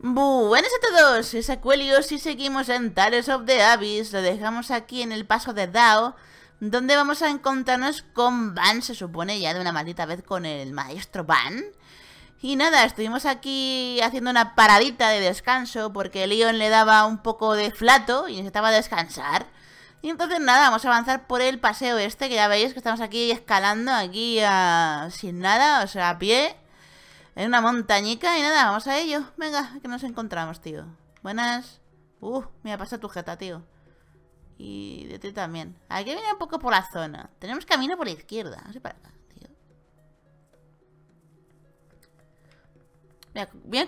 Buenas a todos, es Aquelios y seguimos en Tales of the Abyss. Lo dejamos aquí en el paso de Dao, donde vamos a encontrarnos con Van, se supone ya de una maldita vez con el maestro Van. Y nada, estuvimos aquí haciendo una paradita de descanso porque Leon le daba un poco de flato y necesitaba descansar. Y entonces nada, vamos a avanzar por el paseo este, que ya veis que estamos aquí escalando aquí ah, sin nada, o sea, a pie. En una montañica y nada, vamos a ello. Venga, que nos encontramos, tío. Buenas. Uh, mira, pasa tu jeta, tío. Y de ti también. que viene un poco por la zona. Tenemos camino por la izquierda. No sé para acá, tío.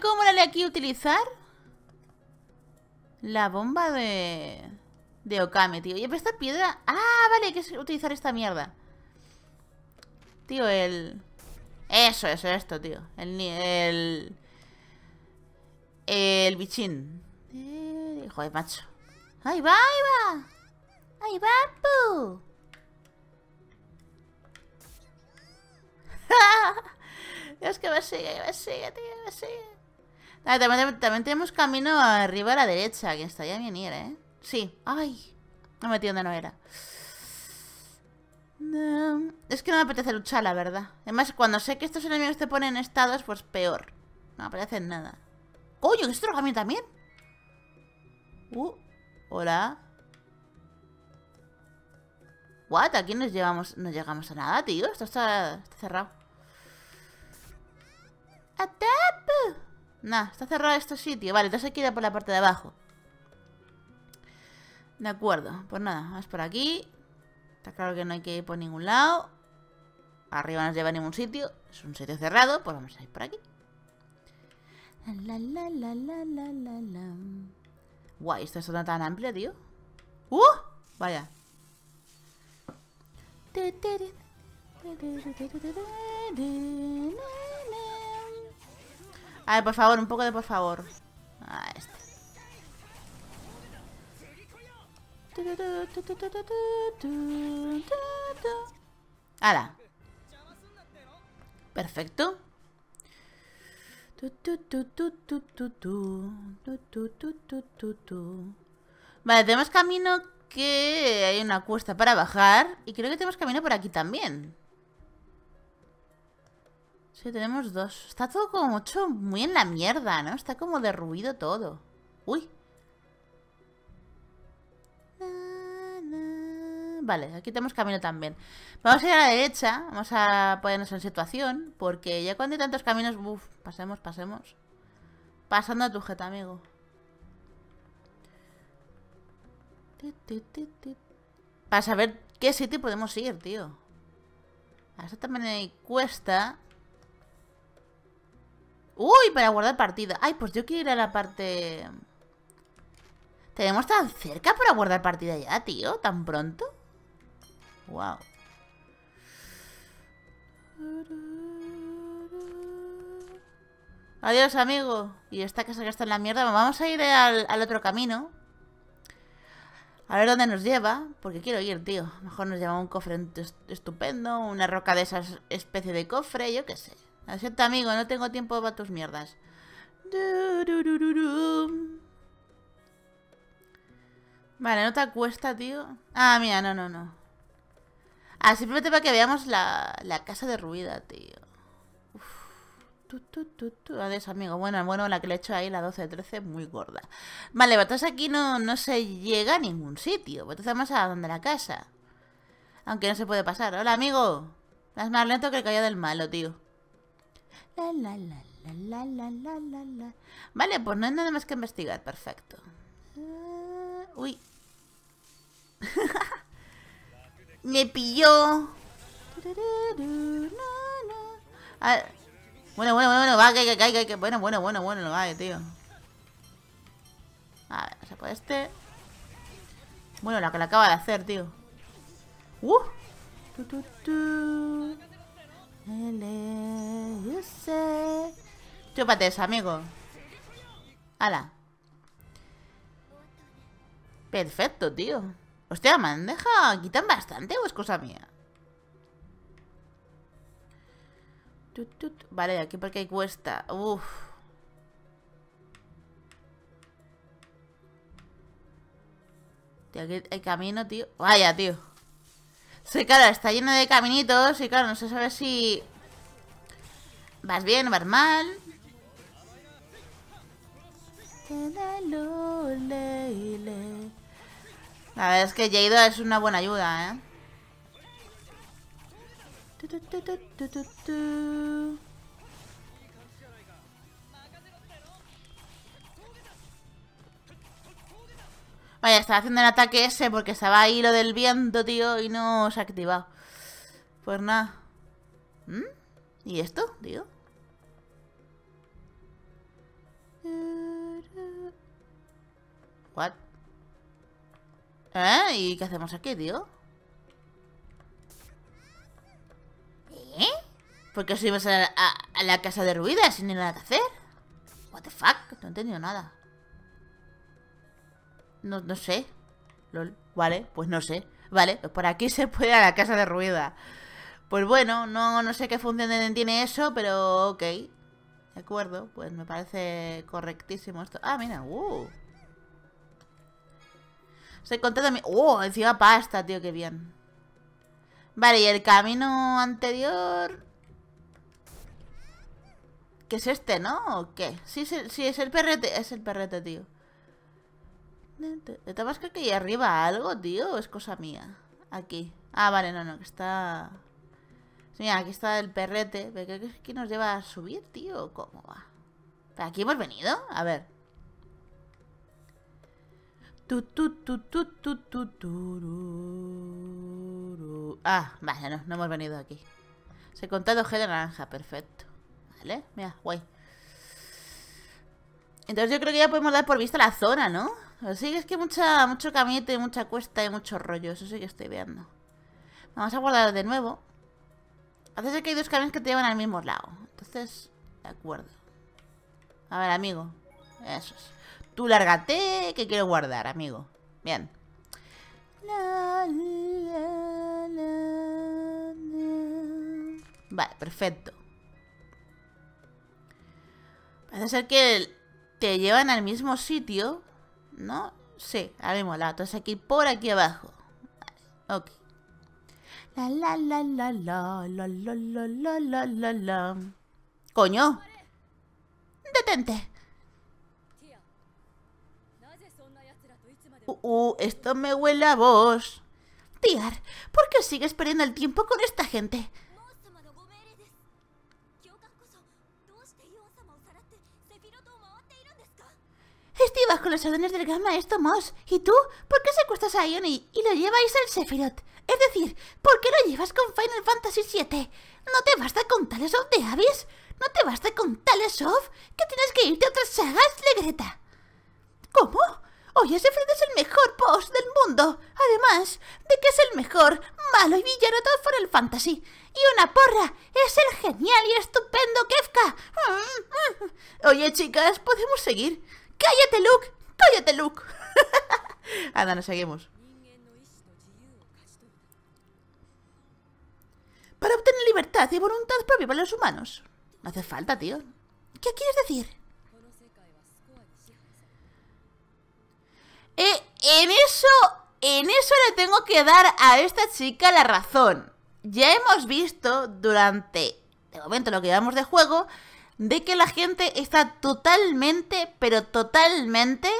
cómo le aquí utilizar la bomba de... De Okame, tío. Y esta piedra... Ah, vale, hay que utilizar esta mierda. Tío, el... Eso eso, esto, tío. El, el, el bichín. Hijo eh, de macho. ¡Ahí va, ahí va! ¡Ahí va, es que me sigue, me sigue, tío, me sigue. seguir también, también, tenemos camino arriba a la derecha, que estaría bien ir, ¿eh? Sí. ¡Ay! No me metido donde no era. Es que no me apetece luchar, la verdad. Además, cuando sé que estos enemigos te ponen estados, pues peor. No me apetece nada. ¡Coño, que esto lo también! Uh, hola. What? Aquí nos llevamos, no llegamos a nada, tío. Esto está, cerrado. ¡Atap! Nah, está cerrado este sitio. Vale, entonces hay que ir por la parte de abajo. De acuerdo, pues nada, vamos por aquí. Está claro que no hay que ir por ningún lado. Arriba no nos lleva a ningún sitio. Es un sitio cerrado, pues vamos a ir por aquí. La, Guay, esta zona tan amplia, tío. ¡Uh! Vaya. A ver, por favor, un poco de por favor. Ah, este. ¡Hala! Perfecto. Vale, tenemos camino que hay una cuesta para bajar. Y creo que tenemos camino por aquí también. Sí, tenemos dos. Está todo como mucho muy en la mierda, ¿no? Está como derruido todo. Uy. Vale, aquí tenemos camino también. Vamos a ir a la derecha, vamos a ponernos en situación, porque ya cuando hay tantos caminos... Uf, pasemos, pasemos. Pasando a tu jeta, amigo. Para saber qué sitio podemos ir, tío. A eso también hay cuesta. ¡Uy! Para guardar partida. Ay, pues yo quiero ir a la parte... ¿Tenemos tan cerca para guardar partida ya, tío? ¿Tan pronto? Wow. Adiós, amigo. Y esta casa que está en la mierda. Vamos a ir al, otro camino. A ver dónde nos lleva. Porque quiero ir, tío. Mejor nos lleva un cofre estupendo. Una roca de esa especie de cofre. Yo qué sé. Acepta, amigo. No tengo tiempo para tus mierdas. Vale, no te acuesta, tío. Ah, mira, no, no, no. Ah, simplemente para que veamos la, la casa derruida, tío. tú tú tú. Adiós, amigo. Bueno, bueno, la que le he hecho ahí, la 12-13, muy gorda. Vale, entonces aquí no, se llega a ningún sitio. Pues entonces vamos a donde la casa. Aunque no se puede pasar. Hola, amigo. Es más lento que el callo del malo, tío. Vale, pues no hay nada más que investigar. Perfecto. Ah, uy. Me pilló. bueno, ah, bueno, bueno, bueno, va, que, que, que, que, bueno, bueno, bueno, bueno, va, vale, tío. A ver, se puede este. Bueno, la que la acaba de hacer, tío. ¡Uh! Tu, tu, tu. Chúpate eso, amigo. ¡Hala! Perfecto, tío. Hostia, deja, quitan bastante o es cosa mía. Vale, aquí porque hay cuesta. Uf. Tío, aquí hay camino, tío. Vaya, tío. Sí, claro, está lleno de caminitos y claro, no se sabe si... ¿Vas bien o vas mal? La verdad es que Jada es una buena ayuda, ¿eh? Vaya, estaba haciendo el ataque ese porque estaba ahí lo del viento, tío, y no se ha activado. Pues nada. ¿Mm? ¿Y esto, tío? What? ¿Eh? ¿Y qué hacemos aquí, tío? ¿Eh? ¿Por qué os ibas a, la casa de ruidas sin nada que hacer? What the fuck? No he entendido nada. No, no sé. Vale, pues no sé. Vale, pues por aquí se puede a la casa de ruida. Pues bueno, no, no sé qué función tiene eso, pero ok. De acuerdo, pues me parece correctísimo esto. Ah, mira, uh. Se contento también. ¡Oh! Encima pasta, tío, qué bien. Vale, y el camino anterior... ¿Qué es este, no? ¿O qué? Sí, es el perrete. Es el perrete, tío. ¿Te más que hay arriba algo, tío? es cosa mía? Aquí. Ah, vale, no, no, que está... mira, aquí está el perrete. que nos lleva a subir, tío. ¿Cómo va? ¿Aquí hemos venido? A ver. Ah, vale, no, no hemos venido aquí. Se contado G de naranja, perfecto. Vale, mira, guay. Entonces yo creo que ya podemos dar por vista la zona, ¿no? Así que es que mucha, mucho caminete mucha cuesta y mucho rollo. Eso sí que estoy viendo. Vamos a guardar de nuevo. Hace que hay dos caminos que te llevan al mismo lado. Entonces, de acuerdo. A ver, amigo. Eso es. Tú lárgate, que quiero guardar, amigo. Bien. Vale, perfecto. Parece ser que te llevan al mismo sitio, ¿no? Sí, al mismo lado. Entonces aquí por aquí abajo. Vale, ok. la la la la la la la la la la la. Coño. Detente. Uh, esto me huele a vos. Tiar, ¿por qué sigues perdiendo el tiempo con esta gente? Estoy bajo los órdenes del gama Maestro Moss. ¿Y tú? ¿Por qué secuestras a Ioni y lo lleváis al Sephiroth? Es decir, ¿por qué lo llevas con Final Fantasy VII? ¿No te basta con Tales of de Abyss? ¿No te basta con Tales of? ¿Que tienes que irte a otras sagas, Legreta? ¿Cómo? Oye, ese Fred es el mejor boss del mundo. Además de que es el mejor malo y villano de el Fantasy. Y una porra. Es el genial y estupendo Kefka. Mm, mm. Oye, chicas, podemos seguir. ¡Cállate, Luke! ¡Cállate, Luke! Anda, nos seguimos. Para obtener libertad y voluntad propia para los humanos. No hace falta, tío. ¿Qué quieres decir? Eh, en eso, en eso le tengo que dar a esta chica la razón. Ya hemos visto durante, de momento lo que llevamos de juego, de que la gente está totalmente, pero totalmente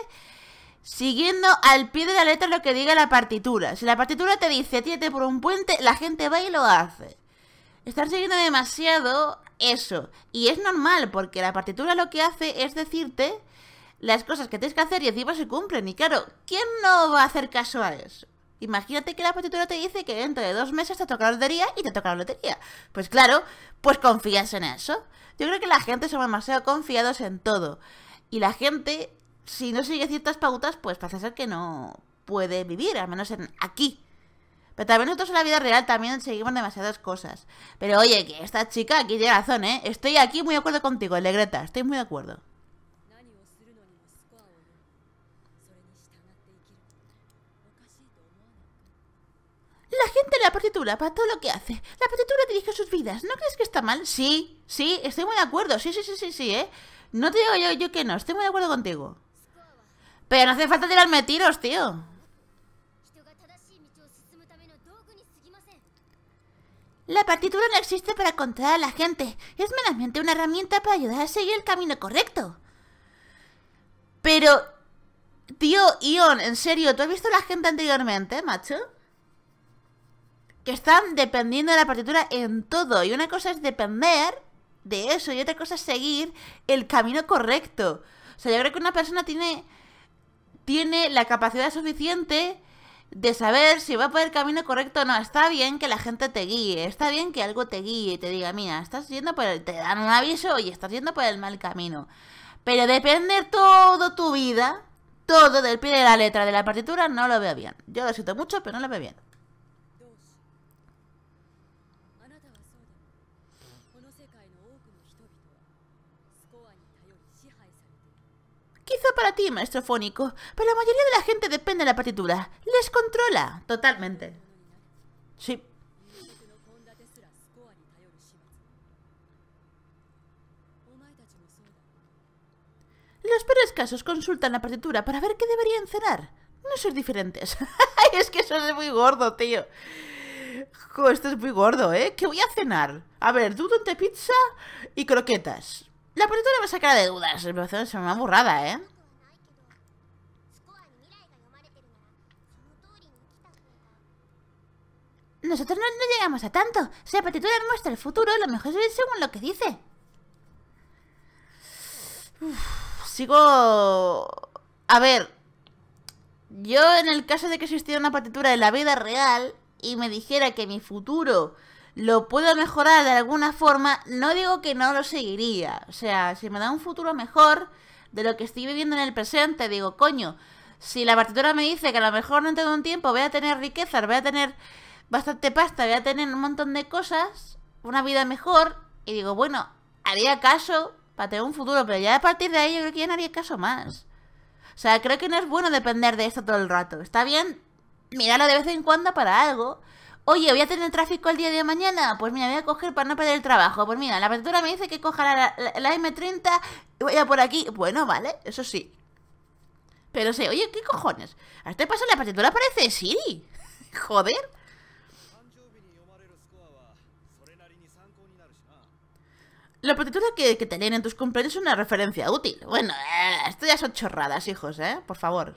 siguiendo al pie de la letra lo que diga la partitura. Si la partitura te dice tírate por un puente, la gente va y lo hace. Están siguiendo demasiado eso. Y es normal, porque la partitura lo que hace es decirte las cosas que tienes que hacer y encima se cumplen. Y claro, ¿quién no va a hacer caso a eso? Imagínate que la partitura te dice que dentro de dos meses te toca la lotería y te toca la lotería. Pues claro, pues confías en eso. Yo creo que la gente somos demasiado confiados en todo. Y la gente, si no sigue ciertas pautas, pues a ser que no puede vivir, al menos en aquí. Pero también nosotros en la vida real también seguimos demasiadas cosas. Pero oye, que esta chica aquí tiene razón, ¿eh? Estoy aquí muy de acuerdo contigo, Legreta, estoy muy de acuerdo. La gente en la partitura para todo lo que hace. La partitura dirige sus vidas. ¿No crees que está mal? Sí, sí, estoy muy de acuerdo. Sí, sí, sí, sí, sí, ¿eh? No te digo yo, que no. Estoy muy de acuerdo contigo. Pero no hace falta tirarme tiros, tío. La partitura no existe para controlar a la gente. Es meramente una herramienta para ayudar a seguir el camino correcto. Pero... Tío, Ion, en serio, ¿tú has visto a la gente anteriormente, macho? que están dependiendo de la partitura en todo. Y una cosa es depender de eso y otra cosa es seguir el camino correcto. O sea, yo creo que una persona tiene, tiene la capacidad suficiente de saber si va por el camino correcto o no. Está bien que la gente te guíe, está bien que algo te guíe y te diga, mira, estás yendo por el... te dan un aviso y estás yendo por el mal camino. Pero depender todo tu vida, todo del pie de la letra de la partitura, no lo veo bien. Yo lo siento mucho, pero no lo veo bien. Quizá para ti, maestro fónico, pero la mayoría de la gente depende de la partitura. Les controla. Totalmente. Sí. Los peores casos consultan la partitura para ver qué deberían cenar. No ser diferentes. es que eso es muy gordo, tío. Jo, esto es muy gordo, ¿eh? ¿Qué voy a cenar? A ver, dudo entre pizza y croquetas. La partitura me sacará de dudas. se me ha burrada, ¿eh? Nosotros no, llegamos a tanto. Si la partitura muestra el futuro, lo mejor es según lo que dice. sigo... A ver. Yo en el caso de que existiera una partitura de la vida real y me dijera que mi futuro lo puedo mejorar de alguna forma, no digo que no lo seguiría. O sea, si me da un futuro mejor de lo que estoy viviendo en el presente, digo, coño, si la partitura me dice que a lo mejor no tengo un tiempo voy a tener riquezas, voy a tener bastante pasta, voy a tener un montón de cosas, una vida mejor, y digo, bueno, haría caso para tener un futuro, pero ya a partir de ahí yo creo que ya no haría caso más. O sea, creo que no es bueno depender de esto todo el rato. Está bien mirarlo de vez en cuando para algo, Oye, voy a tener tráfico el día de mañana. Pues mira, voy a coger para no perder el trabajo. Pues mira, la apertura me dice que coja la, M30 y vaya por aquí. Bueno, vale, eso sí. Pero sí, oye, ¿qué cojones? A este paso la partitura parece Siri. Joder. La partitura que, que te leen en tus cumpleaños es una referencia útil. Bueno, eh, esto ya son chorradas, hijos, ¿eh? Por favor.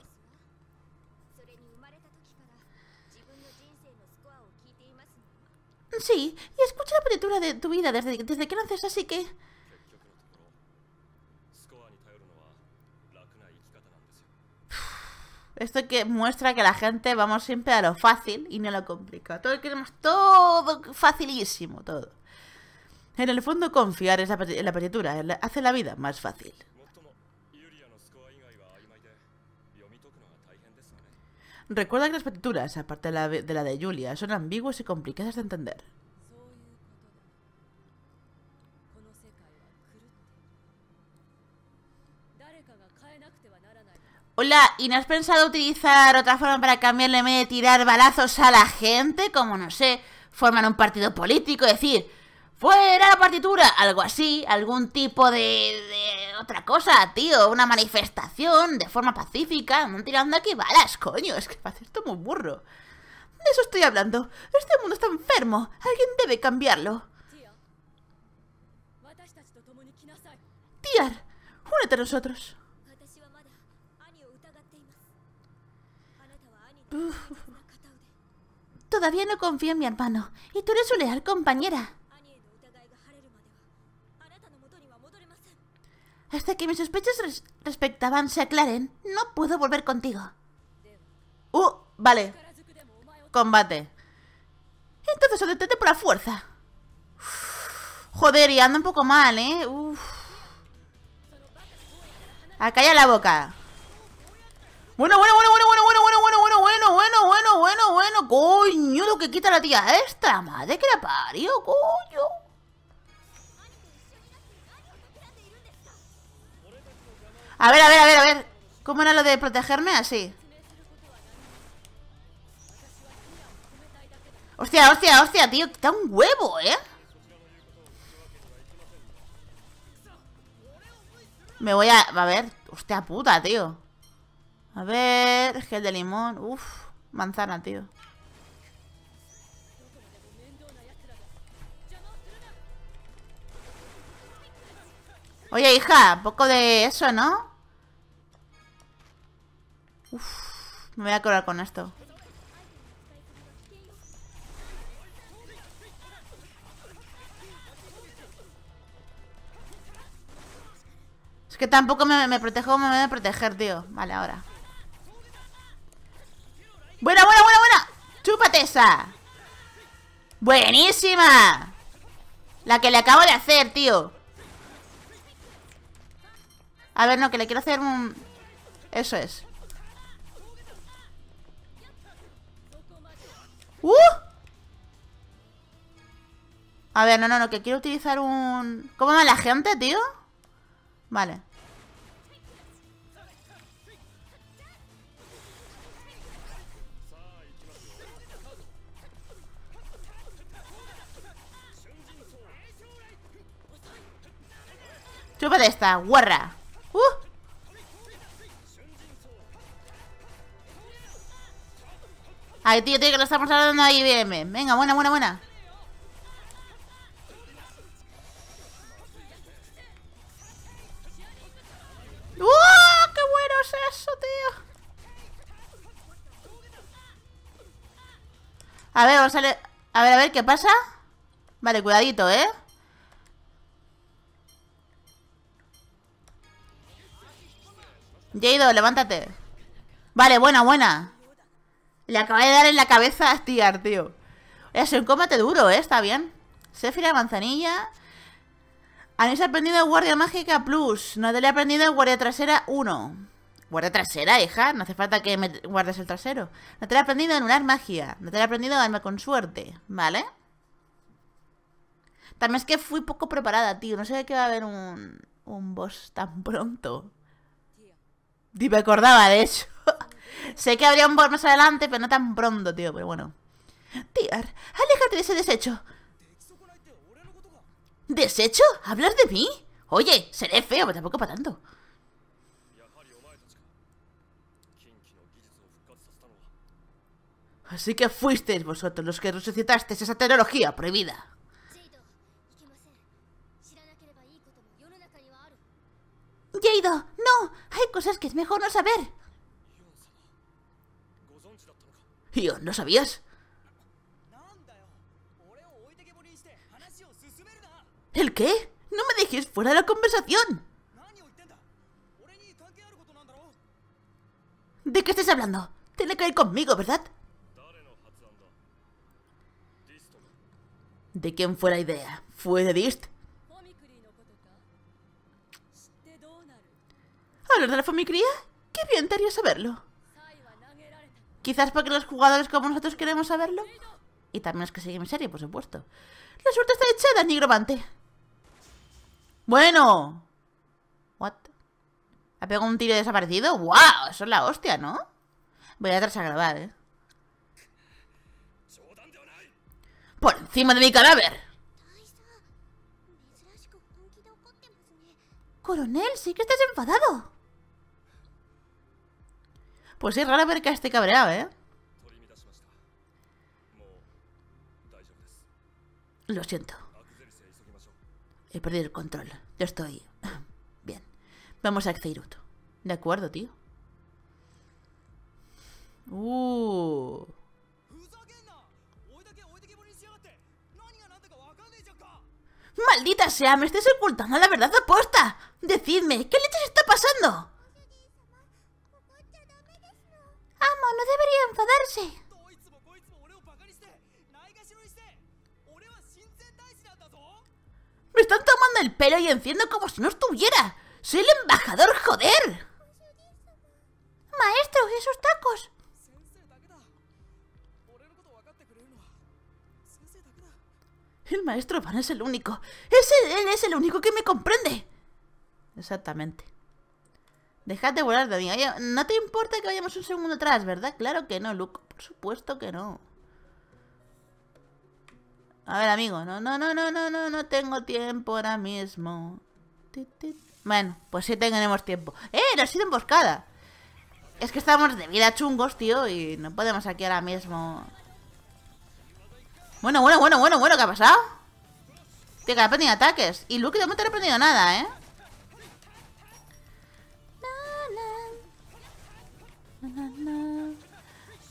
Sí, y escucha la partitura de tu vida desde, desde que naces, así que... Esto que muestra que la gente vamos siempre a lo fácil y no a lo complicado. Todo queremos todo facilísimo, todo. En el fondo confiar es la, en la partitura hace la vida más fácil. Recuerda que las partituras, aparte de la de, la Julia, son ambiguas y complicadas de entender. Hola, ¿y no has pensado utilizar otra forma para cambiarle medio de tirar balazos a la gente? Como, no sé, formar un partido político, es decir, ¡Fuera la partitura! Algo así, algún tipo de, otra cosa, tío. Una manifestación de forma pacífica. No tirando aquí balas, coño. Es que va a esto muy burro. De eso estoy hablando. Este mundo está enfermo. Alguien debe cambiarlo. Tiar, únete a nosotros. Todavía no confío en mi hermano. Y tú eres su leal compañera. Hasta que mis sospechas respectaban se aclaren, no puedo volver contigo. Uh, vale. Combate. Entonces o detente por la fuerza. joder, y ando un poco mal, ¿eh? Uf. Acalla la boca. Bueno, bueno, bueno, bueno, bueno, bueno, bueno, bueno, bueno, bueno, bueno, bueno, bueno, bueno, coño, lo que quita la tía esta, madre que la parió, coño. A ver, a ver, a ver, a ver. ¿Cómo era lo de protegerme? Así. Hostia, hostia, hostia, tío. ¿Está un huevo, ¿eh? Me voy a... A ver. Hostia puta, tío. A ver... Gel de limón... Uf. Manzana, tío. Oye, hija, poco de eso, ¿no? Uf, me voy a cobrar con esto. Es que tampoco me, me protejo como me voy a proteger, tío. Vale, ahora. ¡Buena, buena, buena, buena! ¡Chúpate esa! ¡Buenísima! La que le acabo de hacer, tío. A ver, no, que le quiero hacer un... Eso es. ¡Uh! A ver, no, no, no, que quiero utilizar un... ¿Cómo va la gente, tío? Vale. Chupa de esta, guarra. ¡Uh! Ay, tío, tío, que lo estamos hablando ahí, bien, Venga, buena, buena, buena. ¡Uh! ¡Qué bueno es eso, tío! A ver, vamos a ver. A ver, a ver, ¿qué pasa? Vale, cuidadito, ¿eh? Jado, levántate. Vale, buena, buena. Le acaba de dar en la cabeza a tío tío. Es un combate duro, ¿eh? Está bien. Sefira, manzanilla. Habéis aprendido guardia mágica plus. No te le he aprendido guardia trasera 1. Guardia trasera, hija. No hace falta que me guardes el trasero. No te le he aprendido anular magia. No le he aprendido alma con suerte. ¿Vale? También es que fui poco preparada, tío. No sé que va a haber un, un boss tan pronto. Ni me acordaba, de hecho. Sé que habría un por más adelante, pero no tan pronto, tío, pero bueno. Tiar, aléjate de ese desecho. ¿Desecho? ¿Hablar de mí? Oye, seré feo, pero tampoco para tanto. Así que fuisteis vosotros los que resucitasteis esa tecnología prohibida. Jado, no, hay cosas que es mejor no saber. Yo, ¿no sabías? ¿El qué? ¡No me dejes fuera de la conversación! ¿De qué estás hablando? Tiene que ir conmigo, ¿verdad? ¿De quién fue la idea? ¿Fue de Dist? ¿Hablar de la familia? ¡Qué bien te haría saberlo! Quizás porque los jugadores como nosotros queremos saberlo. Y también es que sigue en serie, por supuesto. La suerte está echada, nigromante. Bueno. What? ¿Ha pegado un tiro desaparecido? ¡Wow! Eso es la hostia, ¿no? Voy atrás a grabar, ¿eh? ¡Por encima de mi cadáver! Coronel, sí que estás enfadado. Pues es raro ver que esté cabreado, ¿eh? Lo siento. He perdido el control. Yo estoy... Bien. Vamos a Xeirut. De acuerdo, tío. Uh. ¡Maldita sea! ¡Me estás ocultando la verdad aposta! ¡Decidme! ¿Qué leches está pasando? amo, no debería enfadarse. Me están tomando el pelo y enciendo como si no estuviera. ¡Soy el embajador, joder! Maestro, esos tacos. El maestro Van es el único. Ese él es el único que me comprende. Exactamente volar de volar, también No te importa que vayamos un segundo atrás, ¿verdad? Claro que no, Luke. Por supuesto que no. A ver, amigo. No, no, no, no, no, no. No tengo tiempo ahora mismo. Bueno, pues sí tenemos tiempo. ¡Eh! ¡No ha sido emboscada! Es que estamos de vida chungos, tío. Y no podemos aquí ahora mismo... Bueno, bueno, bueno, bueno, bueno. ¿Qué ha pasado? Tío, que ha aprendido ataques. Y Luke no me ha aprendido nada, ¿eh?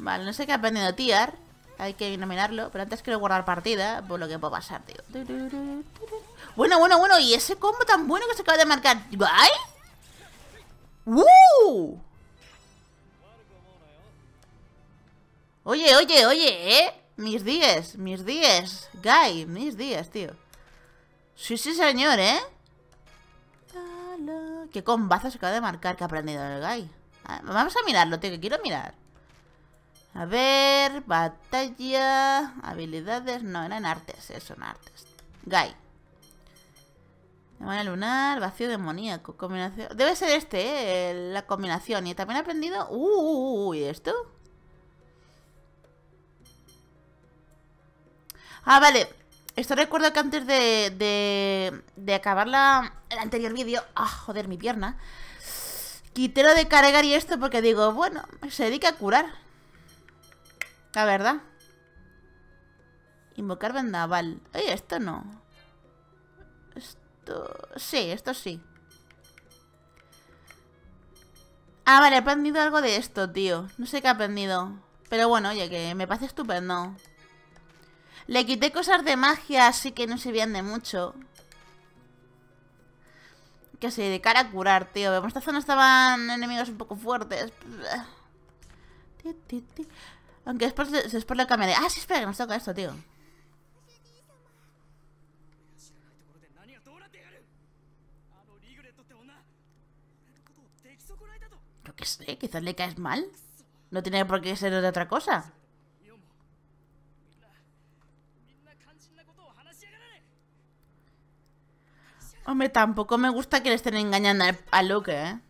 Vale, no sé qué ha aprendido Tiar. Hay que nominarlo, pero antes quiero guardar partida por lo que puede pasar, tío. Bueno, bueno, bueno, y ese combo tan bueno que se acaba de marcar. ¿Guay? ¡Uh! Oye, oye, oye, ¿eh? Mis 10, mis 10. Guy, mis 10, tío. Sí, sí, señor, ¿eh? Qué combazo se acaba de marcar que ha aprendido el Guy. Ah, vamos a mirarlo, tío, que quiero mirar. A ver, batalla, habilidades, no, eran artes, eso, son artes. Guy. luna... lunar, vacío demoníaco, combinación... Debe ser este, eh, la combinación. Y también he aprendido... Uh, uh, uh, uh, ¿y esto? Ah, vale. Esto recuerdo que antes de, de, de acabar la, el anterior vídeo... Ah, joder, mi pierna. lo de cargar y esto porque digo, bueno, se dedica a curar. La verdad. Invocar vendaval. Oye, esto no. Esto... Sí, esto sí. Ah, vale, he aprendido algo de esto, tío. No sé qué he aprendido. Pero bueno, oye, que me parece estupendo. Le quité cosas de magia, así que no se sirvían de mucho. Que se dedicara a curar, tío. esta zona estaban enemigos un poco fuertes. Aunque después, después le de Ah, sí, espera, que nos toca esto, tío. Lo qué sé, quizás le caes mal. No tiene por qué ser de otra cosa. Hombre, tampoco me gusta que le estén engañando a Luke, ¿eh?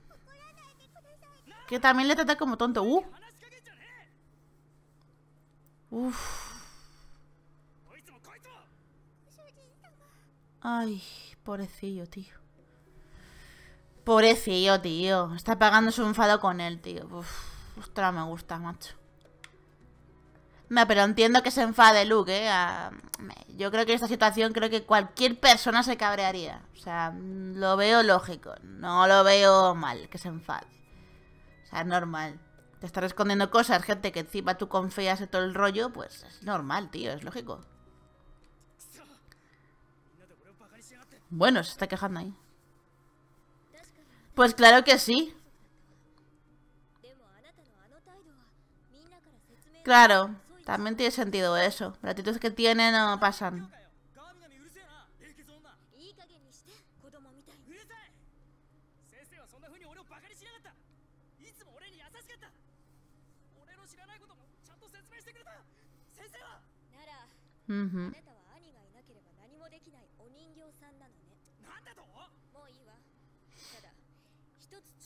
Que también le trata como tonto. ¡Uh! Uf. Ay, pobrecillo, tío. Pobrecillo, tío. Está pagando su enfado con él, tío. Uf, ostras, me gusta, macho. No, pero entiendo que se enfade Luke, ¿eh? Yo creo que en esta situación creo que cualquier persona se cabrearía. O sea, lo veo lógico. No lo veo mal que se enfade. O sea, normal te estás escondiendo cosas, gente que encima tú confías en todo el rollo, pues es normal, tío, es lógico. Bueno, se está quejando ahí. Pues claro que sí. Claro, también tiene sentido eso. La actitud que tiene no pasan.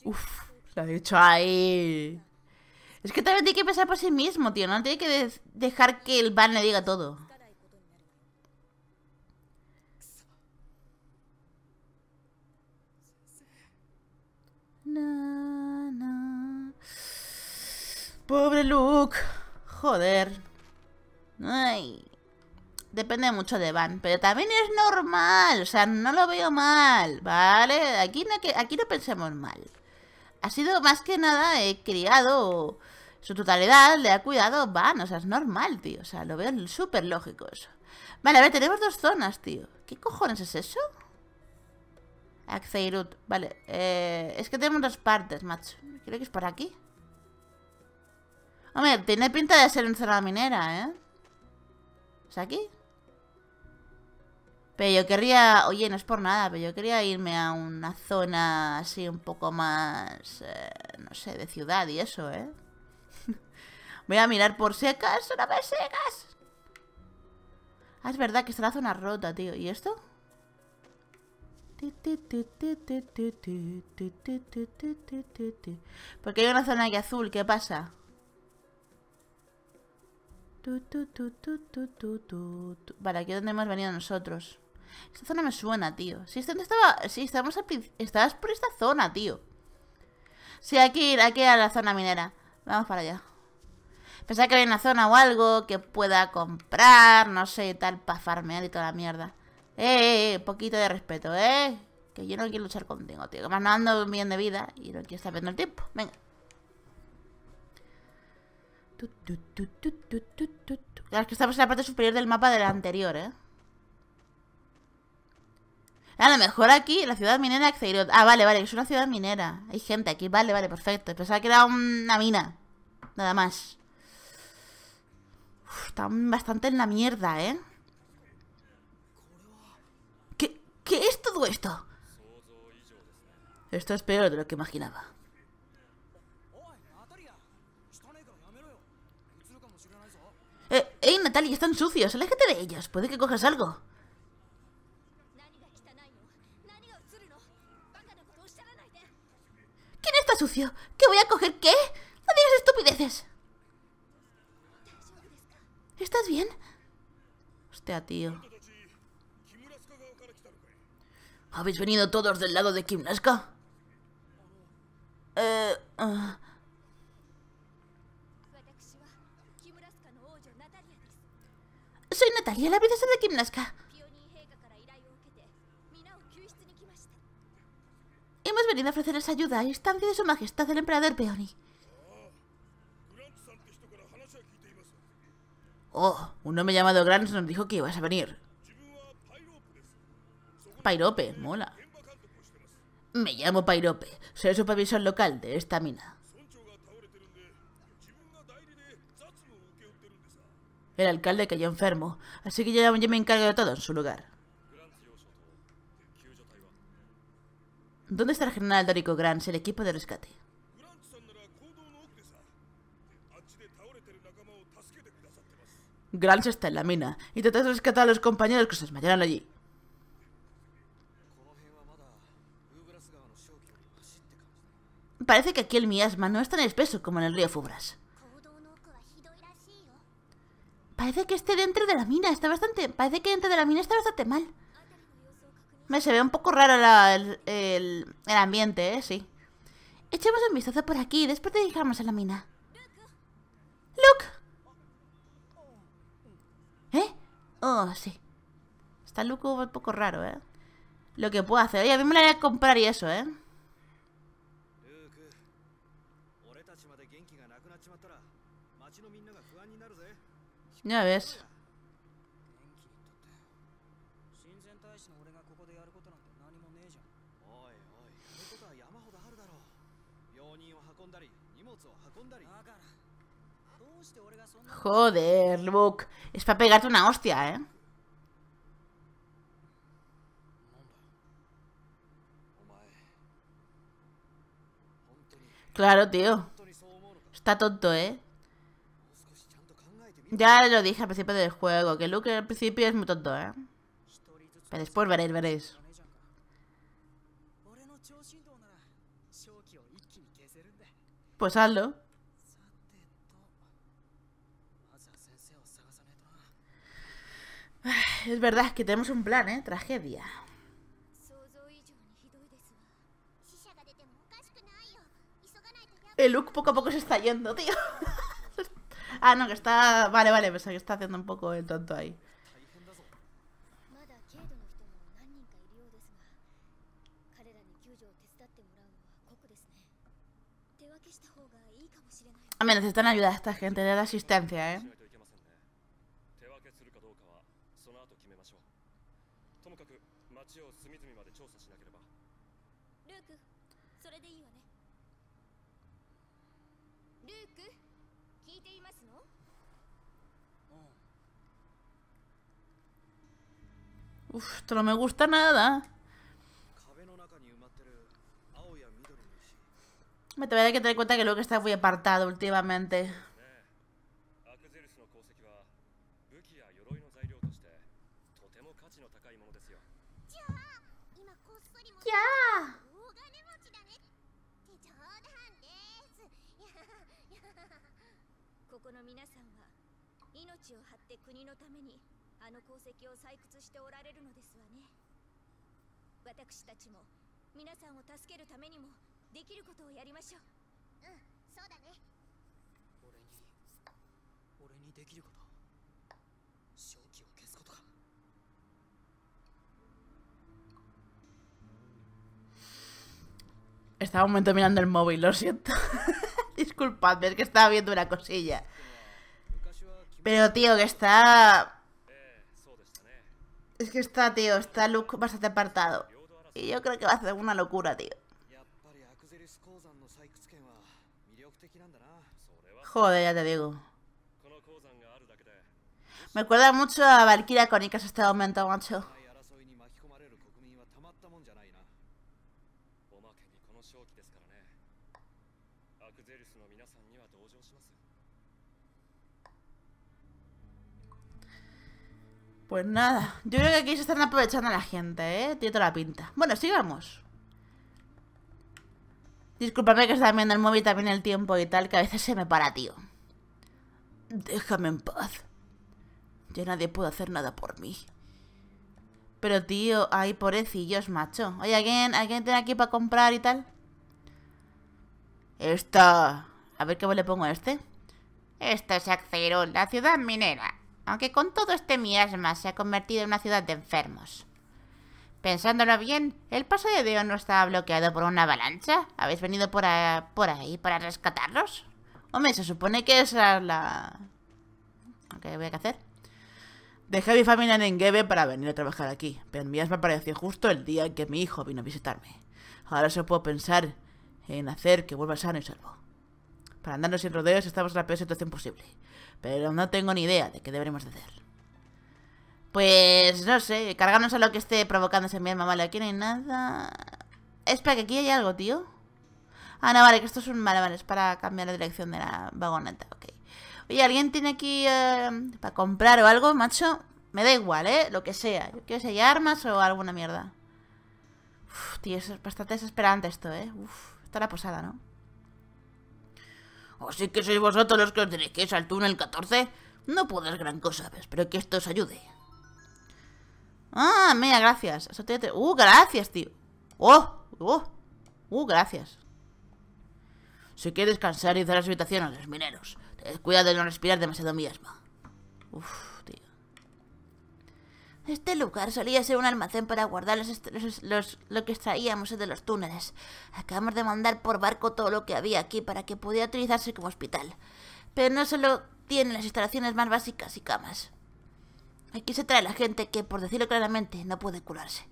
Uf lo ha dicho ahí. Es que también tiene que pensar por sí mismo, tío. No tiene que dejar que el bar le diga todo. Pobre Luke. Joder. Ay depende mucho de Van, pero también es normal, o sea, no lo veo mal, ¿vale? Aquí no, aquí no pensemos mal. Ha sido más que nada He criado, su totalidad le ha cuidado Van, o sea, es normal, tío, o sea, lo veo súper lógico eso. Vale, a ver, tenemos dos zonas, tío. ¿Qué cojones es eso? Acceirut vale, eh, es que tenemos dos partes, macho. Creo que es por aquí. Hombre, tiene pinta de ser una zona minera, ¿eh? ¿Es aquí? Pero yo querría, oye, no es por nada, pero yo quería irme a una zona así un poco más, eh, no sé, de ciudad y eso, ¿eh? Voy a mirar por secas, una vez secas. Ah, es verdad que está la zona rota, tío. ¿Y esto? Porque hay una zona aquí azul, ¿qué pasa? Vale, aquí es donde hemos venido nosotros. Esta zona me suena, tío. Si, este, estaba, si estamos al Estabas por esta zona, tío. Sí, hay que ir, a la zona minera. Vamos para allá. Pensaba que hay una zona o algo que pueda comprar, no sé, tal, para farmear y toda la mierda. Eh, eh, eh, poquito de respeto, eh. Que yo no quiero luchar contigo, tío. Que más no ando bien de vida y no quiero estar perdiendo el tiempo. Venga. Claro, es que estamos en la parte superior del mapa de la anterior, eh. A lo mejor aquí, la ciudad minera accedió... Ah, vale, vale, es una ciudad minera. Hay gente aquí, vale, vale, perfecto. Pensaba que era una mina. Nada más. están bastante en la mierda, ¿eh? ¿Qué, ¿Qué es todo esto? Esto es peor de lo que imaginaba. Eh, Natalia! Están sucios. Aléjate de ellos. Puede que cojas algo. sucio. ¿Qué voy a coger? ¿Qué? No digas estupideces. ¿Estás bien? Hostia, tío. ¿Habéis venido todos del lado de Kimnaska? Eh... Ah. Soy Natalia, la princesa de Kimnaska. Hemos venido a ofrecerles ayuda a instancia de su majestad el emperador Peony. Oh, un hombre llamado Grants nos dijo que ibas a venir. Pairope, mola. Me llamo Pairope, soy supervisor local de esta mina. El alcalde cayó enfermo, así que yo me encargo de todo en su lugar. ¿Dónde está el general Dorico Grants, el equipo de rescate? Grant está en la mina y trata de rescatar a los compañeros que se desmayaron allí. Parece que aquí el miasma no es tan espeso como en el río Fubras. Parece que está dentro de la mina está bastante... Parece que dentro de la mina está bastante mal. Me se ve un poco raro el, ambiente, ¿eh? Sí. Echemos un vistazo por aquí después de dejamos a la mina. look ¿Eh? Oh, sí. Está loco un poco raro, ¿eh? Lo que puedo hacer. Oye, a mí me la voy a comprar y eso, ¿eh? Ya ves. Joder, Luke. Es para pegarte una hostia, ¿eh? Claro, tío. Está tonto, ¿eh? Ya lo dije al principio del juego, que Luke al principio es muy tonto, ¿eh? Pero después veréis, veréis. Pues hazlo. Es verdad que tenemos un plan, ¿eh? Tragedia. El look poco a poco se está yendo, tío. ah, no, que está... Vale, vale, pensaba que está haciendo un poco el tonto ahí. A ver, necesitan ayuda a esta gente, de la asistencia, ¿eh? Uf, esto no me gusta nada. Me tendría que tener en cuenta que luego está muy apartado últimamente. ¡Ya! あの功績を採掘しておられるのですわね私たちも皆さんを助けるためにもできることをやりましょううんそうだね俺に俺にできること正気を消すことかえ Estaba un momento mirando el móvil, lo siento. Disculpadme, es que estaba viendo una cosilla. Pero tío, que está Es que está, tío, está Luke bastante apartado. Y yo creo que va a ser una locura, tío. Joder, ya te digo. Me recuerda mucho a Valkyria con este momento, macho. Pues nada, yo creo que aquí se están aprovechando a la gente, ¿eh? Tiene toda la pinta. Bueno, sigamos. Disculpadme que está viendo el móvil también el tiempo y tal, que a veces se me para, tío. Déjame en paz. Yo nadie puedo hacer nada por mí. Pero tío, ay, pobrecillos, macho. Oye, ¿alguien, ¿alguien tiene aquí para comprar y tal? Esta... A ver qué le pongo a este. Esta es Acero, la ciudad minera aunque con todo este miasma se ha convertido en una ciudad de enfermos. Pensándolo bien, el paso de Deo no estaba bloqueado por una avalancha. ¿Habéis venido por, ahí para rescatarlos? Hombre, se supone que esa es la... ¿Qué voy a hacer? Dejé a mi familia en Engebe para venir a trabajar aquí, pero el miasma apareció justo el día que mi hijo vino a visitarme. Ahora solo puedo pensar en hacer que vuelva sano y salvo. Para andarnos sin rodeos estamos en la peor situación posible. Pero no tengo ni idea de qué deberemos de hacer. Pues no sé, cargarnos a lo que esté provocando ese mierda. Vale, aquí no hay nada. Espera, que aquí hay algo, tío. Ah, no, vale, que esto es un vale, vale, es para cambiar la dirección de la vagoneta, ok. Oye, ¿alguien tiene aquí eh, para comprar o algo, macho? Me da igual, ¿eh? Lo que sea. Yo quiero si hay armas o alguna mierda. Uf, tío, es bastante desesperante esto, ¿eh? Uf, está la posada, ¿no? ¿O que sois vosotros los que os dirigís al túnel 14? No puedes gran cosa, pues, pero espero que esto os ayude. Ah, mira, gracias. Uh, gracias, tío. Oh, oh. Uh, gracias. Si quieres descansar y dar las habitaciones a los mineros. Cuidado de no respirar demasiado miasma. Uf. Este lugar solía ser un almacén para guardar los, lo que extraíamos de los túneles. Acabamos de mandar por barco todo lo que había aquí para que pudiera utilizarse como hospital. Pero no solo tiene las instalaciones más básicas y camas. Aquí se trae la gente que, por decirlo claramente, no puede curarse.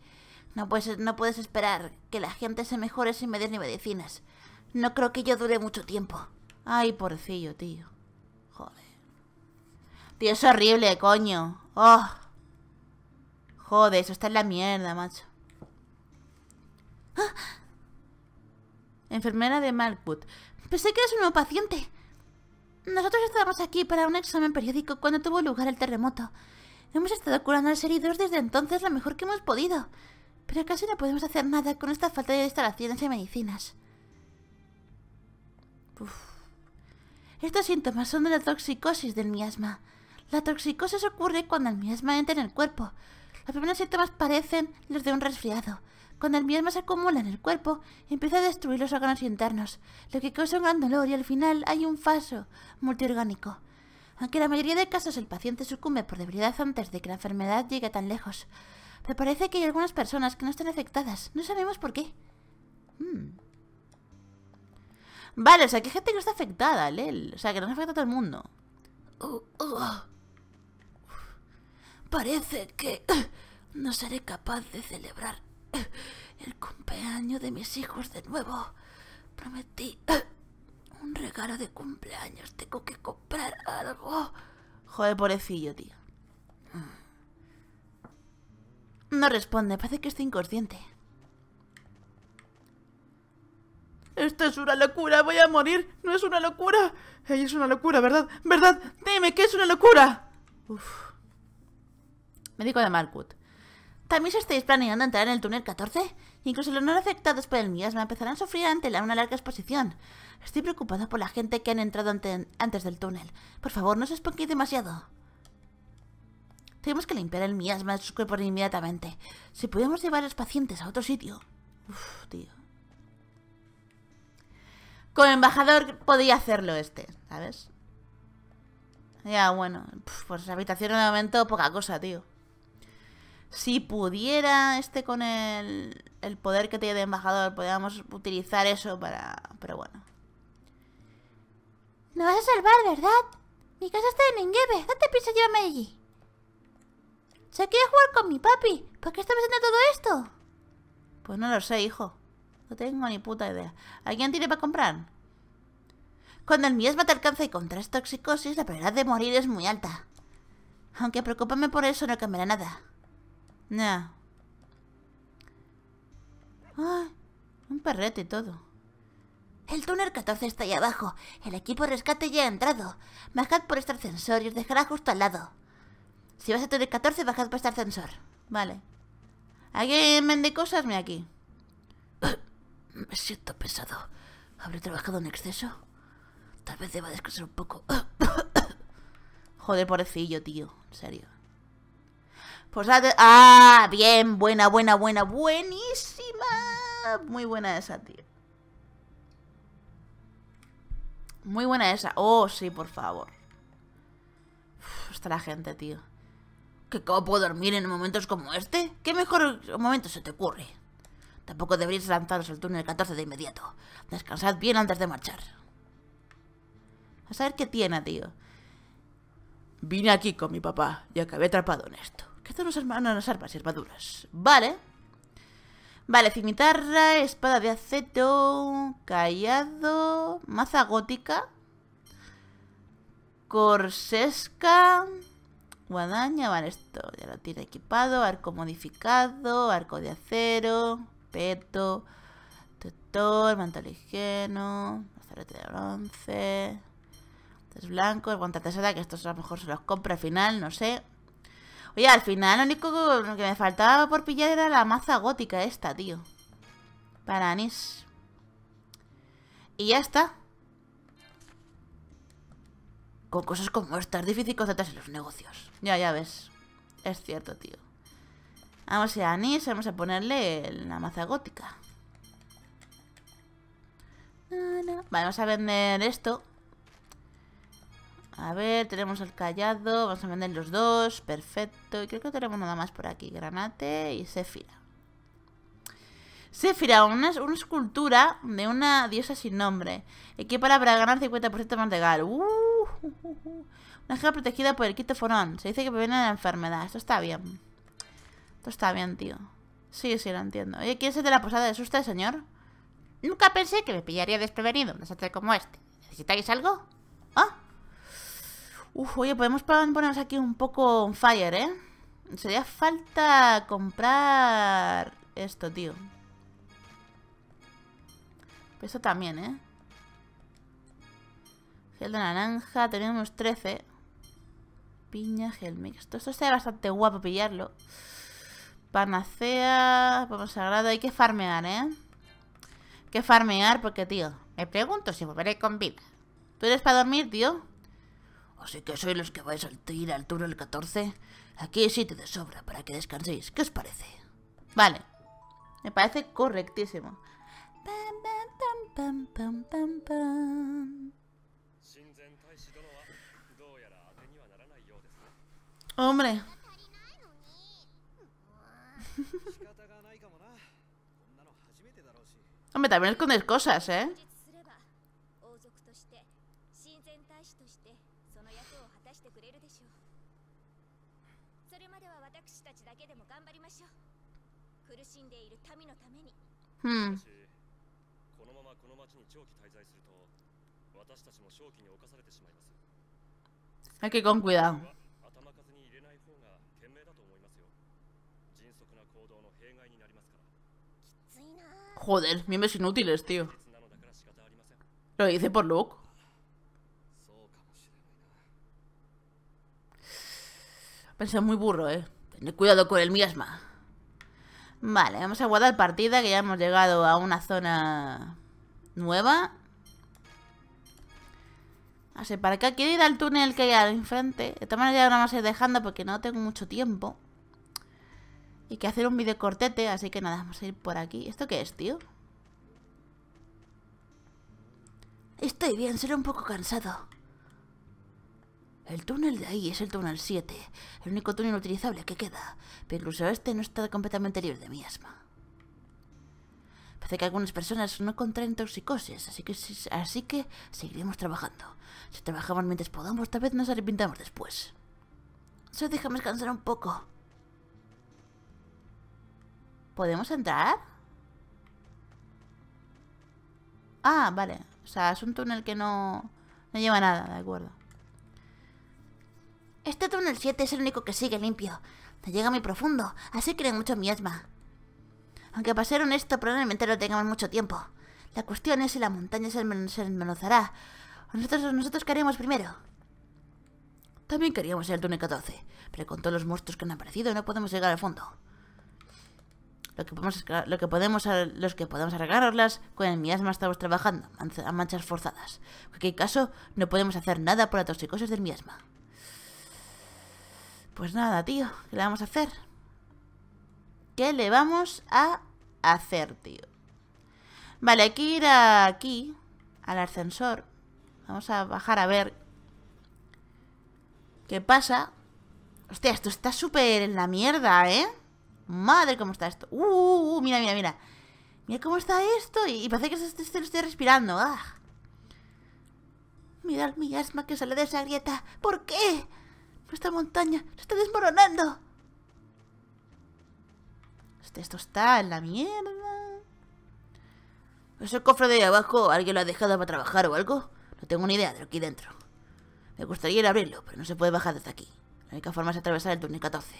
No puedes, no puedes esperar que la gente se mejore sin medir ni medicinas. No creo que yo dure mucho tiempo. Ay, porcillo, tío. Joder. Tío, es horrible, coño. Oh. Joder, eso está en la mierda, macho. Ah. Enfermera de Malkwood. Pensé que eres un nuevo paciente. Nosotros estábamos aquí para un examen periódico cuando tuvo lugar el terremoto. Hemos estado curando a los heridos desde entonces lo mejor que hemos podido. Pero casi no podemos hacer nada con esta falta de instalaciones y medicinas. Estos síntomas son de la toxicosis del miasma. La toxicosis ocurre cuando el miasma entra en el cuerpo, los primeros síntomas parecen los de un resfriado. Cuando el miedo se acumula en el cuerpo, empieza a destruir los órganos internos, lo que causa un gran dolor y al final hay un faso multiorgánico. Aunque en la mayoría de casos el paciente sucumbe por debilidad antes de que la enfermedad llegue tan lejos. Me parece que hay algunas personas que no están afectadas. No sabemos por qué. Hmm. Vale, o sea, que gente que no está afectada, Lel. O sea, que no afecta a todo el mundo. Oh, oh, oh. Parece que no seré capaz de celebrar el cumpleaños de mis hijos de nuevo. Prometí un regalo de cumpleaños. Tengo que comprar algo. Joder, pobrecillo, tío. Mm. No responde, parece que está inconsciente. Esto es una locura, voy a morir. No es una locura. es una locura, ¿verdad? ¿Verdad? Dime, que es una locura? médico de Markwood ¿También se estáis planeando entrar en el túnel 14? Incluso los no afectados por el miasma empezarán a sufrir ante la una larga exposición. Estoy preocupado por la gente que han entrado antes del túnel. Por favor, no os esponquéis demasiado. Tenemos que limpiar el miasma de sus cuerpos inmediatamente. Si pudiéramos llevar a los pacientes a otro sitio... Uff, tío. Con embajador Podría hacerlo este, ¿sabes? Ya, bueno. Pues habitación de momento, poca cosa, tío si pudiera este con el, el poder que tiene de embajador, podríamos utilizar eso para... Pero bueno. No vas a salvar, ¿verdad? Mi casa está en Engebe, no te yo llevarme allí. Se quiere jugar con mi papi. ¿Por qué está pasando todo esto? Pues no lo sé, hijo. No tengo ni puta idea. ¿A quién tiene para comprar? Cuando el miasma te alcanza y contraes toxicosis, la probabilidad de morir es muy alta. Aunque preocúpame por eso, no cambiará nada. Nah. Ay, un perrete todo. El túnel 14 está ahí abajo. El equipo de rescate ya ha entrado. Bajad por este ascensor y os dejará justo al lado. Si vas a túnel 14, bajad por este ascensor. Vale. ¿Alguien vende cosas? Mira aquí. Me siento pesado. ¿Habré trabajado en exceso? Tal vez deba descansar un poco. Joder, pobrecillo, tío. En serio. Pues ¡Ah! Bien, buena, buena, buena, buenísima. Muy buena esa, tío. Muy buena esa. Oh, sí, por favor. está la gente, tío. ¿Qué cómo puedo dormir en momentos como este? ¿Qué mejor momento se te ocurre? Tampoco deberíais lanzaros al túnel 14 de inmediato. Descansad bien antes de marchar. A saber qué tiene, tío. Vine aquí con mi papá y acabé atrapado en esto qué no arma unas armas y armaduras. Vale. Vale, cimitarra, espada de aceto, callado, maza gótica, corsesca, guadaña, vale, esto ya lo tiene equipado, arco modificado, arco de acero, peto, tutor, manto ligero, azarete de bronce, Blanco blancos, guantes que estos a lo mejor se los compra al final, no sé, Oye, al final lo único que me faltaba por pillar era la maza gótica esta, tío. Para Anis Y ya está. Con cosas como estas, difícil concentrarse en los negocios. Ya, ya ves. Es cierto, tío. Vamos a Anis, vamos a ponerle la maza gótica. vamos a vender esto. A ver, tenemos el callado. Vamos a vender los dos. Perfecto. Y creo que tenemos nada más por aquí. Granate y Séfira. Sefira, una, escultura de una diosa sin nombre. Equipara para ganar 50% más de gal. Uh, uh, uh, una jeta protegida por el quitoforón. Se dice que previene la enfermedad. Esto está bien. Esto está bien, tío. Sí, sí, lo entiendo. Oye, ¿quién es de la posada? ¿Es usted, señor? Nunca pensé que me pillaría desprevenido un desastre como este. ¿Necesitáis algo? ¿Ah? Uf, oye, podemos ponernos aquí un poco on fire, ¿eh? Sería falta comprar esto, tío. Esto también, ¿eh? Gel de naranja, tenemos 13. Piña, gel mix Esto sería bastante guapo pillarlo. Panacea, vamos sagrado. Hay que farmear, ¿eh? Hay que farmear porque, tío, me pregunto si volveré con vida. ¿Tú eres para dormir, tío? Así que sois los que vais a ir al túnel 14. Aquí hay te de sobra para que descanséis. ¿Qué os parece? Vale. Me parece correctísimo. Hombre. Hombre, también escondes cosas, ¿eh? Hmm. Hay que con cuidado. Joder, miembros inútiles, tío. Lo hice por Luke. Pensé muy burro, eh. Tener cuidado con el miasma. Vale, vamos a guardar partida, que ya hemos llegado a una zona nueva. Así, para acá quiero ir al túnel que hay al enfrente. De todas maneras ya lo vamos a ir dejando porque no tengo mucho tiempo. Y que hacer un video cortete, así que nada, vamos a ir por aquí. ¿Esto qué es, tío? Estoy bien, soy un poco cansado. El túnel de ahí es el túnel 7, el único túnel utilizable que queda, pero incluso este no está completamente libre de miasma. Parece que algunas personas no contraen toxicosis, así que, así que seguiremos trabajando. Si trabajamos mientras podamos, tal vez nos arrepintamos después. Solo déjame descansar un poco. ¿Podemos entrar? Ah, vale. O sea, es un túnel que no, no lleva nada, de acuerdo. Este túnel 7 es el único que sigue limpio. Te llega muy profundo, así que mucho miasma. Aunque para ser honesto, probablemente no tengamos mucho tiempo. La cuestión es si la montaña se, desmenuzará. Nosotros, nosotros queremos primero. También queríamos el túnel 14, pero con todos los monstruos que han aparecido no podemos llegar al fondo. Lo que podemos, lo que podemos, los que podemos arreglarlas con el miasma estamos trabajando a manchas forzadas. En cualquier caso, no podemos hacer nada por la toxicosis del miasma. Pues nada, tío, ¿qué le vamos a hacer? ¿Qué le vamos a hacer, tío? Vale, hay que ir aquí, al ascensor. Vamos a bajar a ver qué pasa. Hostia, esto está súper en la mierda, ¿eh? Madre, cómo está esto. Uh, uh, uh mira, mira, mira. Mira cómo está esto. Y, parece que se, lo estoy respirando. ¡Ah! Mirad mi asma que sale de esa grieta. ¿Por qué? ¡Esta montaña se está desmoronando. Este, esto está en la mierda. Ese cofre de ahí abajo, ¿alguien lo ha dejado para trabajar o algo? No tengo ni idea de lo que hay dentro. Me gustaría ir a abrirlo, pero no se puede bajar desde aquí. La única forma es atravesar el túnel 14.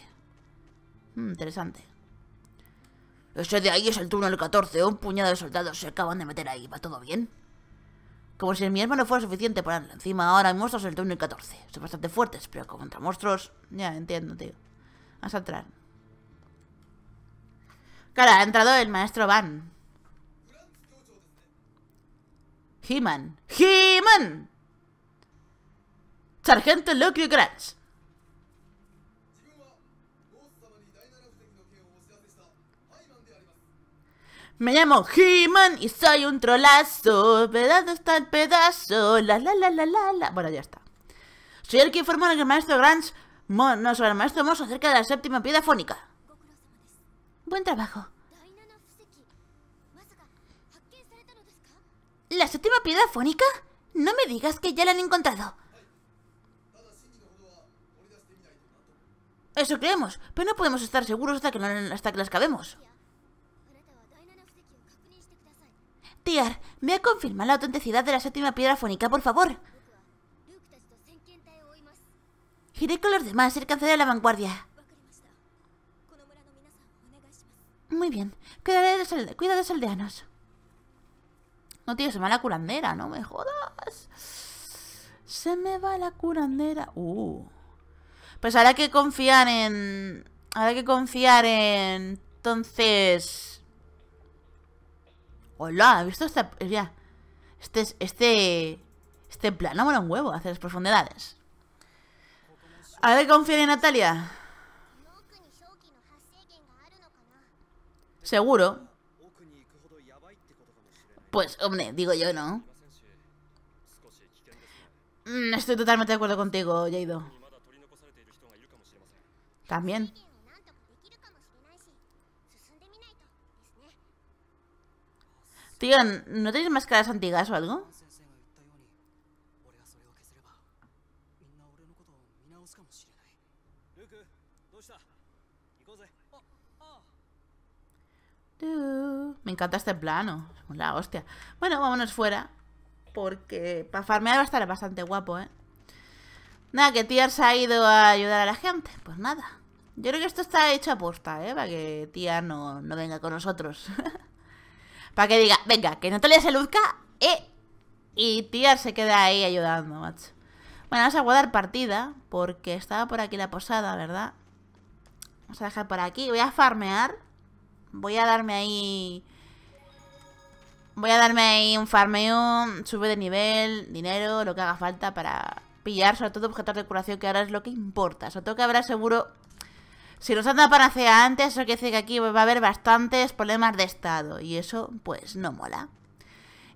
Hmm, interesante. Ese de ahí es el túnel 14. Un puñado de soldados se acaban de meter ahí. ¿Va todo bien? Como si el mismo no fuera suficiente para encima, ahora hay monstruos en el turno 14. Son bastante fuertes, pero contra monstruos... Ya, entiendo, tío. Vamos a entrar. Cara, ha entrado el maestro Van. He-Man. ¡He-Man! Sargento Me llamo He-Man y soy un trolazo. pedazo está el pedazo? La la la la la la. Bueno, ya está. Soy el que informa al maestro Grans, no, sobre el maestro Moss acerca de la séptima piedra fónica. Buen trabajo. ¿La séptima piedra fónica? No me digas que ya la han encontrado. Eso creemos, pero no podemos estar seguros hasta que, hasta que las cabemos. Tiar, ¿me ha confirmado la autenticidad de la séptima piedra fónica, por favor? Giré con los demás cerca de la vanguardia. Muy bien. Cuidaré de cuida de los aldeanos. No, tío, se me va la curandera, no me jodas. Se me va la curandera. Uh. Pues habrá que confiar en... Habrá que confiar en... Entonces... Hola, ¿has visto esta... Eh, ya. Este, este... Este plano un huevo, Hace las profundidades. A ver, confía en Natalia. Seguro. Pues, hombre, digo yo, ¿no? Mm, estoy totalmente de acuerdo contigo, Jaido. También. Tío, ¿no tenéis máscaras antigas o algo? Me encanta este plano. La hostia. Bueno, vámonos fuera. Porque para farmear va a estar bastante guapo, ¿eh? Nada, que se ha ido a ayudar a la gente. Pues nada. Yo creo que esto está hecho a posta, ¿eh? Para que tía no, no venga con nosotros. Para que diga, venga, que Natalia se luzca, eh", Y tía se queda ahí ayudando, macho. Bueno, vamos a guardar partida, porque estaba por aquí la posada, ¿verdad? Vamos a dejar por aquí. Voy a farmear. Voy a darme ahí... Voy a darme ahí un farmeo, sube de nivel, dinero, lo que haga falta para pillar, sobre todo objetos de curación, que ahora es lo que importa. Sobre todo que habrá seguro si nos anda para hacer antes, eso quiere decir que aquí va a haber bastantes problemas de estado. Y eso, pues, no mola.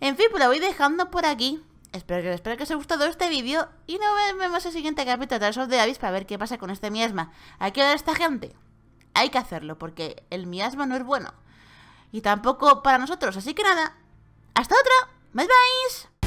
En fin, pues lo voy dejando por aquí. Espero que, espero que os haya gustado este vídeo y nos vemos en el siguiente capítulo de of the Abyss para ver qué pasa con este miasma. Hay que ver a esta gente. Hay que hacerlo porque el miasma no es bueno. Y tampoco para nosotros. Así que nada, hasta otra. Bye bye.